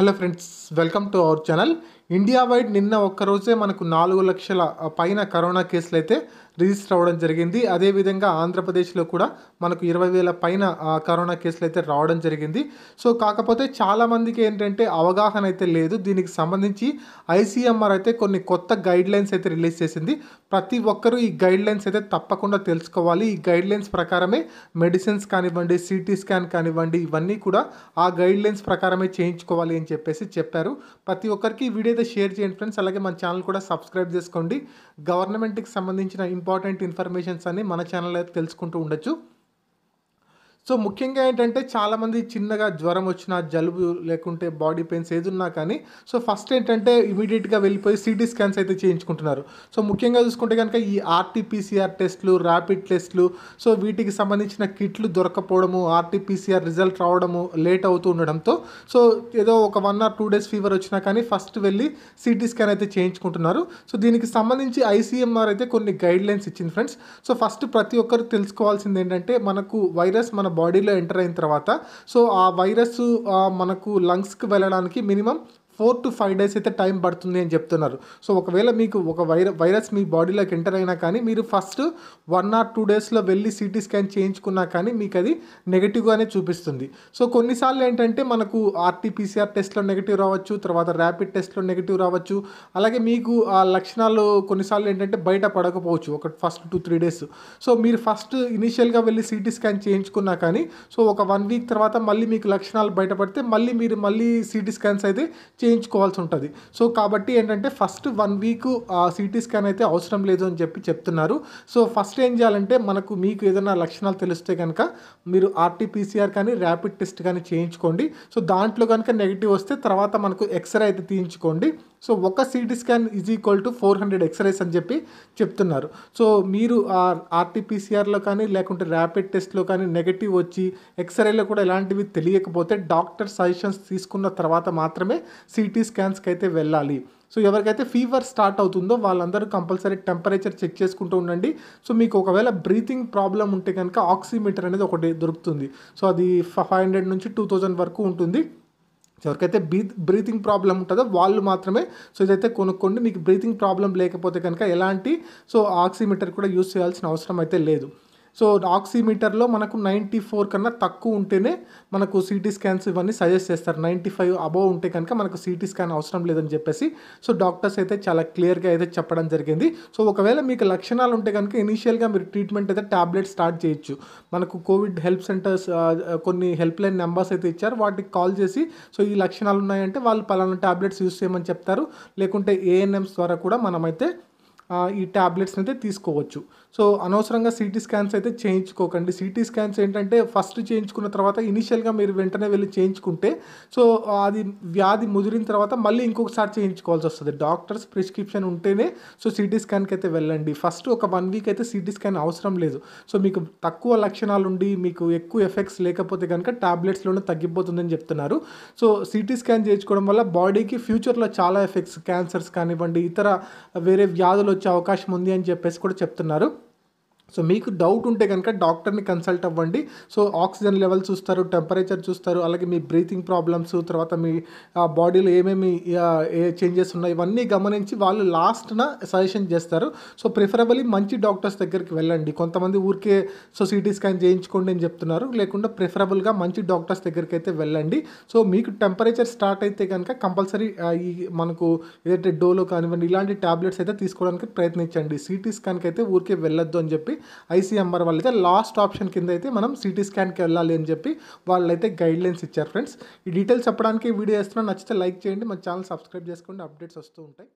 hello friends welcome to our channel India wide నిన్న ఒక్కరోజే మనకు నాలుగు లక్షల పైన కరోనా కేసులు అయితే రిజిస్టర్ అవ్వడం జరిగింది అదేవిధంగా ఆంధ్రప్రదేశ్లో కూడా మనకు ఇరవై వేల పైన కరోనా కేసులు అయితే రావడం జరిగింది సో కాకపోతే చాలామందికి ఏంటంటే అవగాహన అయితే లేదు దీనికి సంబంధించి ఐసీఎంఆర్ అయితే కొన్ని కొత్త గైడ్ లైన్స్ అయితే రిలీజ్ చేసింది ప్రతి ఒక్కరూ ఈ గైడ్ లైన్స్ అయితే తప్పకుండా తెలుసుకోవాలి ఈ గైడ్ లైన్స్ ప్రకారమే మెడిసిన్స్ కానివ్వండి సిటీ స్కాన్ కానివ్వండి ఇవన్నీ కూడా ఆ గైడ్ లైన్స్ ప్రకారమే చేయించుకోవాలి అని చెప్పేసి చెప్పారు ప్రతి ఒక్కరికి వీడియో అయితే షేర్ చేయండి ఫ్రెండ్స్ అలాగే మన ఛానల్ కూడా సబ్స్క్రైబ్ చేసుకోండి గవర్నమెంట్కి సంబంధించిన ఇంపార్టెంట్ ఇన్ఫర్మేషన్స్ అన్ని మన ఛానల్ అయితే తెలుసుకుంటూ ఉండొచ్చు సో ముఖ్యంగా ఏంటంటే చాలామంది చిన్నగా జ్వరం వచ్చినా జలుబు లేకుంటే బాడీ పెయిన్స్ ఏది ఉన్నా కానీ సో ఫస్ట్ ఏంటంటే ఇమీడియట్గా వెళ్ళిపోయి సిటీ స్కాన్స్ అయితే చేయించుకుంటున్నారు సో ముఖ్యంగా చూసుకుంటే కనుక ఈ ఆర్టీపీసీఆర్ టెస్ట్లు ర్యాపిడ్ టెస్ట్లు సో వీటికి సంబంధించిన కిట్లు దొరకపోవడము ఆర్టీపీసీఆర్ రిజల్ట్ రావడము లేట్ అవుతూ ఉండడంతో సో ఏదో ఒక one or two days fever వచ్చినా కానీ ఫస్ట్ వెళ్ళి సిటీ స్కాన్ అయితే చేయించుకుంటున్నారు సో దీనికి సంబంధించి ఐసీఎంఆర్ అయితే కొన్ని గైడ్ లైన్స్ ఇచ్చింది ఫ్రెండ్స్ సో ఫస్ట్ ప్రతి ఒక్కరు తెలుసుకోవాల్సింది ఏంటంటే మనకు వైరస్ మన బాడీలో ఎంటర్ అయిన తర్వాత సో ఆ వైరస్ మనకు లంగ్స్కి వెళ్ళడానికి minimum four to five days అయితే టైం పడుతుంది అని చెప్తున్నారు సో ఒకవేళ మీకు ఒక వైర వైరస్ మీ బాడీలోకి ఎంటర్ అయినా కానీ మీరు ఫస్ట్ వన్ ఆర్ టూ డేస్లో వెళ్ళి సిటీ స్కాన్ చేయించుకున్నా కానీ మీకు అది నెగిటివ్గానే చూపిస్తుంది సో కొన్నిసార్లు ఏంటంటే మనకు ఆర్టీపీసీఆర్ టెస్ట్లో నెగిటివ్ రావచ్చు తర్వాత ర్యాపిడ్ టెస్ట్లో నెగిటివ్ రావచ్చు అలాగే మీకు ఆ లక్షణాలు కొన్నిసార్లు ఏంటంటే బయట పడకపోవచ్చు ఒక first two three days so మీరు ఫస్ట్ ఇనిషియల్గా వెళ్ళి సిటీ స్కాన్ చేయించుకున్నా కానీ సో ఒక వన్ వీక్ తర్వాత మళ్ళీ మీకు లక్షణాలు బయటపడితే మళ్ళీ మీరు మళ్ళీ సిటీ స్కాన్స్ అయితే చే చేయించుకోవాల్సి ఉంటుంది సో కాబట్టి ఏంటంటే first one week CT scan అయితే అవసరం లేదు అని చెప్పి చెప్తున్నారు సో ఫస్ట్ ఏం చేయాలంటే మనకు మీకు ఏదైనా లక్షణాలు తెలిస్తే కనుక మీరు ఆర్టీపీసీఆర్ కానీ ర్యాపిడ్ టెస్ట్ కానీ చేయించుకోండి సో దాంట్లో కనుక నెగిటివ్ వస్తే తర్వాత మనకు ఎక్స్రే అయితే తీయించుకోండి సో ఒక CT scan is equal to four hundred x-rays అని చెప్పి చెప్తున్నారు సో మీరు ఆర్టీపీసీఆర్లో కానీ లేకుంటే ర్యాపిడ్ టెస్ట్లో కానీ నెగిటివ్ వచ్చి ఎక్స్రేలో కూడా ఎలాంటివి తెలియకపోతే డాక్టర్ సజెషన్స్ తీసుకున్న తర్వాత మాత్రమే సిటీ స్కాన్స్కి అయితే వెళ్ళాలి సో ఎవరికైతే ఫీవర్ స్టార్ట్ అవుతుందో వాళ్ళందరూ కంపల్సరీ టెంపరేచర్ చెక్ చేసుకుంటూ ఉండండి సో మీకు ఒకవేళ బ్రీతింగ్ ప్రాబ్లం ఉంటే కనుక ఆక్సిమీటర్ అనేది ఒకటి దొరుకుతుంది సో అది ఫైవ్ హండ్రెడ్ నుంచి టూ థౌజండ్ వరకు ఉంటుంది ఎవరికైతే బీ బ్రీతింగ్ ప్రాబ్లం ఉంటుందో వాళ్ళు మాత్రమే సో ఇదైతే కొనుక్కోండి మీకు బ్రీతింగ్ ప్రాబ్లం లేకపోతే కనుక ఎలాంటి సో ఆక్సిమీటర్ కూడా యూస్ చేయాల్సిన అవసరం అయితే లేదు సో ఆక్సిమీటర్లో మనకు నైంటీ ఫోర్ కన్నా తక్కువ ఉంటేనే మనకు సిటీ స్కాన్స్ ఇవన్నీ సజెస్ట్ చేస్తారు నైంటీ ఫైవ్ అబోవ్ ఉంటే కనుక మనకు సిటీ స్కాన్ అవసరం లేదని చెప్పేసి సో డాక్టర్స్ అయితే చాలా క్లియర్గా అయితే చెప్పడం జరిగింది సో ఒకవేళ మీకు లక్షణాలు ఉంటే కనుక ఇనీషియల్గా మీరు ట్రీట్మెంట్ అయితే ట్యాబ్లెట్ స్టార్ట్ చేయొచ్చు మనకు కోవిడ్ హెల్ప్ సెంటర్స్ కొన్ని హెల్ప్ లైన్ నెంబర్స్ అయితే ఇచ్చారు వాటికి కాల్ చేసి సో ఈ లక్షణాలు ఉన్నాయంటే వాళ్ళు పలానా ట్యాబ్లెట్స్ యూస్ చేయమని చెప్తారు లేకుంటే ఏఎన్ఎంస్ ద్వారా కూడా మనమైతే ఈ ట్యాబ్లెట్స్ అయితే తీసుకోవచ్చు సో అనవసరంగా సిటీ స్కాన్స్ అయితే చేయించుకోకండి సిటీ స్కాన్స్ ఏంటంటే ఫస్ట్ చేయించుకున్న తర్వాత ఇనిషియల్గా మీరు వెంటనే వెళ్ళి చేయించుకుంటే సో అది వ్యాధి ముదిరిన తర్వాత మళ్ళీ ఇంకొకసారి చేయించుకోవాల్సి వస్తుంది డాక్టర్స్ ప్రిస్క్రిప్షన్ ఉంటేనే సో సిటీ స్కాన్కి అయితే వెళ్ళండి ఫస్ట్ ఒక వన్ వీక్ అయితే సిటీ స్కాన్ అవసరం లేదు సో మీకు తక్కువ లక్షణాలు ఉండి మీకు ఎక్కువ ఎఫెక్ట్స్ లేకపోతే కనుక ట్యాబ్లెట్స్లోనే తగ్గిపోతుందని చెప్తున్నారు సో సిటీ స్కాన్ చేయించుకోవడం వల్ల బాడీకి ఫ్యూచర్లో చాలా ఎఫెక్ట్స్ క్యాన్సర్స్ కానివ్వండి ఇతర వేరే వ్యాధులు వచ్చే అవకాశం ఉంది అని చెప్పేసి కూడా చెప్తున్నారు సో మీకు డౌట్ ఉంటే కనుక డాక్టర్ని కన్సల్ట్ అవ్వండి సో ఆక్సిజన్ లెవెల్ చూస్తారు టెంపరేచర్ చూస్తారు అలాగే మీ బ్రీతింగ్ ప్రాబ్లమ్స్ తర్వాత మీ బాడీలో ఏమేమి చేంజెస్ ఉన్నాయి ఇవన్నీ గమనించి వాళ్ళు లాస్ట్న సజెషన్ చేస్తారు సో ప్రిఫరబలీ మంచి డాక్టర్స్ దగ్గరికి వెళ్ళండి కొంతమంది ఊరికే సో సిటీ స్కాన్ చేయించుకోండి అని చెప్తున్నారు లేకుండా ప్రిఫరబుల్గా మంచి డాక్టర్స్ దగ్గరికి అయితే వెళ్ళండి సో మీకు టెంపరేచర్ స్టార్ట్ అయితే కనుక కంపల్సరీ ఈ మనకు ఏదైతే డోలో కానివ్వండి ఇలాంటి ట్యాబ్లెట్స్ అయితే తీసుకోవడానికి ప్రయత్నించండి సిటీ స్కాన్కి అయితే ఊరికే వెళ్ళొద్దు అని చెప్పి ఐసీఎంఆర్ వాళ్ళైతే లాస్ట్ ఆప్షన్ కింద అయితే మనం సిటీ స్కాన్కి వెళ్ళాలి అని చెప్పి వాళ్ళైతే గైడ్లైన్స్ ఇచ్చారు ఫ్రెండ్స్ ఈ డీటెయిల్స్ చెప్పడానికి వీడియో వేస్తున్నా నచ్చితే లైక్ చేయండి మన ఛానల్ సబ్స్క్రైబ్ చేసుకోండి అప్డేట్స్ వస్తూ ఉంటాయి